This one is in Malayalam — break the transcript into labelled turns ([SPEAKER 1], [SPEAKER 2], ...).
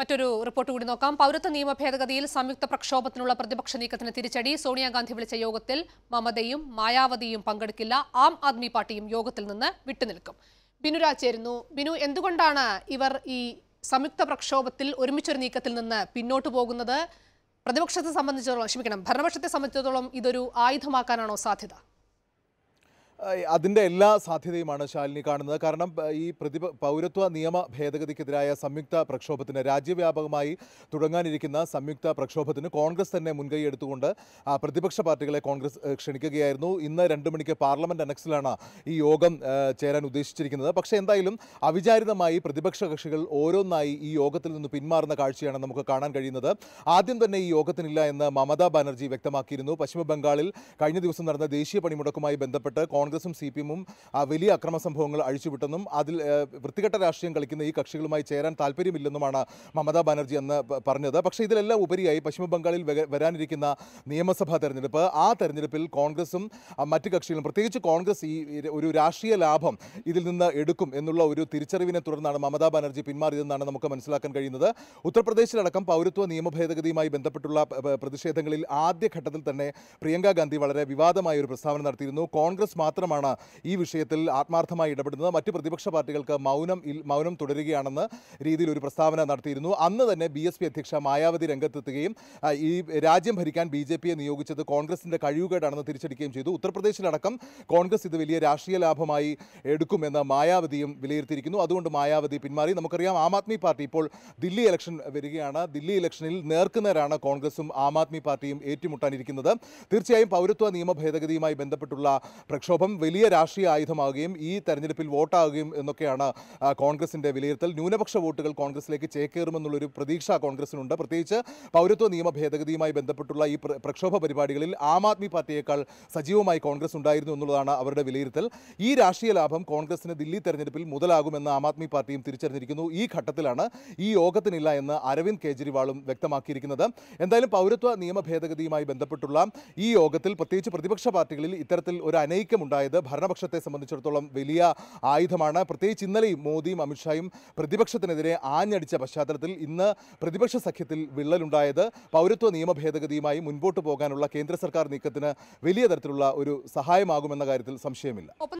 [SPEAKER 1] മറ്റൊരു റിപ്പോർട്ട് കൂടി നോക്കാം പൗരത്വ നിയമ ഭേദഗതിയിൽ സംയുക്ത പ്രക്ഷോഭത്തിനുള്ള പ്രതിപക്ഷ നീക്കത്തിന് തിരിച്ചടി സോണിയാഗാന്ധി വിളിച്ച യോഗത്തിൽ മമതയും മായാവതിയും പങ്കെടുക്കില്ല ആം ആദ്മി പാർട്ടിയും യോഗത്തിൽ നിന്ന് വിട്ടുനിൽക്കും ബിനു ചേരുന്നു ബിനു എന്തുകൊണ്ടാണ് ഇവർ ഈ സംയുക്ത പ്രക്ഷോഭത്തിൽ ഒരുമിച്ചൊരു നീക്കത്തിൽ നിന്ന് പിന്നോട്ട് പോകുന്നത് പ്രതിപക്ഷത്തെ സംബന്ധിച്ചിടത്തോളം ക്ഷമിക്കണം ഭരണപക്ഷത്തെ സംബന്ധിച്ചിടത്തോളം ഇതൊരു ആയുധമാക്കാനാണോ സാധ്യത
[SPEAKER 2] അതിൻ്റെ എല്ലാ സാധ്യതയുമാണ് ശാലിനി കാണുന്നത് കാരണം ഈ പ്രതി പൗരത്വ നിയമ ഭേദഗതിക്കെതിരായ സംയുക്ത പ്രക്ഷോഭത്തിന് രാജ്യവ്യാപകമായി തുടങ്ങാനിരിക്കുന്ന സംയുക്ത പ്രക്ഷോഭത്തിന് കോൺഗ്രസ് തന്നെ മുൻകൈ എടുത്തുകൊണ്ട് പ്രതിപക്ഷ പാർട്ടികളെ കോൺഗ്രസ് ക്ഷണിക്കുകയായിരുന്നു ഇന്ന് രണ്ട് മണിക്ക് പാർലമെൻറ്റ് അനക്സിലാണ് ഈ യോഗം ചേരാൻ ഉദ്ദേശിച്ചിരിക്കുന്നത് പക്ഷേ എന്തായാലും അവിചാരിതമായി പ്രതിപക്ഷ കക്ഷികൾ ഓരോന്നായി ഈ യോഗത്തിൽ നിന്ന് പിന്മാറുന്ന കാഴ്ചയാണ് നമുക്ക് കാണാൻ കഴിയുന്നത് ആദ്യം തന്നെ ഈ യോഗത്തിനില്ല എന്ന് മമതാ ബാനർജി വ്യക്തമാക്കിയിരുന്നു പശ്ചിമ ബംഗാളിൽ കഴിഞ്ഞ ദിവസം നടന്ന ദേശീയ പണിമുടക്കുമായി ബന്ധപ്പെട്ട് കോൺഗ്രസും സി പി എമ്മും വലിയ അക്രമ സംഭവങ്ങൾ അഴിച്ചുവിട്ടെന്നും അതിൽ വൃത്തികെട്ട രാഷ്ട്രീയം കളിക്കുന്ന ഈ കക്ഷികളുമായി ചേരാൻ താല്പര്യമില്ലെന്നുമാണ് മമതാ ബാനർജി അന്ന് പറഞ്ഞത് പക്ഷേ ഇതിലെല്ലാം ഉപരിയായി പശ്ചിമ ബംഗാളിൽ വരാനിരിക്കുന്ന നിയമസഭാ തെരഞ്ഞെടുപ്പ് ആ തെരഞ്ഞെടുപ്പിൽ കോൺഗ്രസും മറ്റ് കക്ഷികളും പ്രത്യേകിച്ച് കോൺഗ്രസ് ഈ ഒരു രാഷ്ട്രീയ ലാഭം ഇതിൽ നിന്ന് എടുക്കും എന്നുള്ള ഒരു തിരിച്ചറിവിനെ തുടർന്നാണ് മമതാ ബാനർജി പിന്മാറിയതെന്നാണ് നമുക്ക് മനസ്സിലാക്കാൻ കഴിയുന്നത് ഉത്തർപ്രദേശിലടക്കം പൗരത്വ നിയമ ഭേദഗതിയുമായി ബന്ധപ്പെട്ടുള്ള പ്രതിഷേധങ്ങളിൽ ആദ്യഘട്ടത്തിൽ തന്നെ പ്രിയങ്ക ഗാന്ധി വളരെ വിവാദമായ ഒരു പ്രസ്താവന നടത്തിയിരുന്നു കോൺഗ്രസ് മാത്രം മാത്രമാണ് ഈ വിഷയത്തിൽ ആത്മാർത്ഥമായി ഇടപെടുന്നത് മറ്റ് പ്രതിപക്ഷ പാർട്ടികൾക്ക് മൗനം മൗനം തുടരുകയാണെന്ന രീതിയിൽ ഒരു പ്രസ്താവന നടത്തിയിരുന്നു അന്ന് തന്നെ ബി എസ് പി അധ്യക്ഷ മായാവതി രംഗത്തെത്തുകയും ഈ രാജ്യം ഭരിക്കാൻ ബി ജെ പിയെ നിയോഗിച്ചത് കോൺഗ്രസിൻ്റെ കഴിവുകേടാണെന്ന് തിരിച്ചടിക്കുകയും ചെയ്തു ഉത്തർപ്രദേശിലടക്കം കോൺഗ്രസ് ഇത് വലിയ രാഷ്ട്രീയ ലാഭമായി എടുക്കുമെന്ന് മായാവതിയും വിലയിരുത്തിയിരിക്കുന്നു അതുകൊണ്ട് മായാവതി പിന്മാറി നമുക്കറിയാം ആം ആദ്മി പാർട്ടി ഇപ്പോൾ ദില്ലി ഇലക്ഷൻ വരികയാണ് ദില്ലി ഇലക്ഷനിൽ നേർക്കുന്നവരാണ് കോൺഗ്രസും ആം ആദ്മി പാർട്ടിയും ഏറ്റുമുട്ടാനിരിക്കുന്നത് തീർച്ചയായും പൗരത്വ നിയമ ഭേദഗതിയുമായി ബന്ധപ്പെട്ടുള്ള പ്രക്ഷോഭം ഒപ്പം വലിയ രാഷ്ട്രീയ ആയുധമാകുകയും ഈ തെരഞ്ഞെടുപ്പിൽ വോട്ടാകുകയും എന്നൊക്കെയാണ് കോൺഗ്രസിൻ്റെ വിലയിരുത്തൽ ന്യൂനപക്ഷ വോട്ടുകൾ കോൺഗ്രസിലേക്ക് ചേക്കേറുമെന്നുള്ളൊരു പ്രതീക്ഷ കോൺഗ്രസിനുണ്ട് പ്രത്യേകിച്ച് പൗരത്വ നിയമ ഭേദഗതിയുമായി ബന്ധപ്പെട്ടുള്ള ഈ പ്രക്ഷോഭ പരിപാടികളിൽ ആം ആദ്മി പാർട്ടിയേക്കാൾ സജീവമായി കോൺഗ്രസ് ഉണ്ടായിരുന്നു എന്നുള്ളതാണ് അവരുടെ വിലയിരുത്തൽ ഈ രാഷ്ട്രീയ ലാഭം കോൺഗ്രസിന് ദില്ലി തെരഞ്ഞെടുപ്പിൽ മുതലാകുമെന്ന് ആം ആദ്മി പാർട്ടിയും തിരിച്ചറിഞ്ഞിരിക്കുന്നു ഈ ഘട്ടത്തിലാണ് ഈ യോഗത്തിനില്ല എന്ന് അരവിന്ദ് കെജ്രിവാളും വ്യക്തമാക്കിയിരിക്കുന്നത് എന്തായാലും പൗരത്വ നിയമ ഭേദഗതിയുമായി ബന്ധപ്പെട്ടുള്ള ഈ യോഗത്തിൽ പ്രത്യേകിച്ച് പ്രതിപക്ഷ പാർട്ടികളിൽ ഇത്തരത്തിൽ ഒരു അനൈക്യം ഉണ്ടായത് ഭരണപക്ഷത്തെ സംബന്ധിച്ചിടത്തോളം വലിയ ആയുധമാണ് പ്രത്യേകിച്ച് ഇന്നലെയും മോദിയും അമിത്ഷായും പ്രതിപക്ഷത്തിനെതിരെ ആഞ്ഞടിച്ച പശ്ചാത്തലത്തിൽ ഇന്ന് പ്രതിപക്ഷ സഖ്യത്തിൽ വിള്ളലുണ്ടായത് പൗരത്വ നിയമ ഭേദഗതിയുമായി മുൻപോട്ട് പോകാനുള്ള കേന്ദ്ര സർക്കാർ നീക്കത്തിന് വലിയ തരത്തിലുള്ള ഒരു സഹായമാകുമെന്ന കാര്യത്തിൽ സംശയമില്ല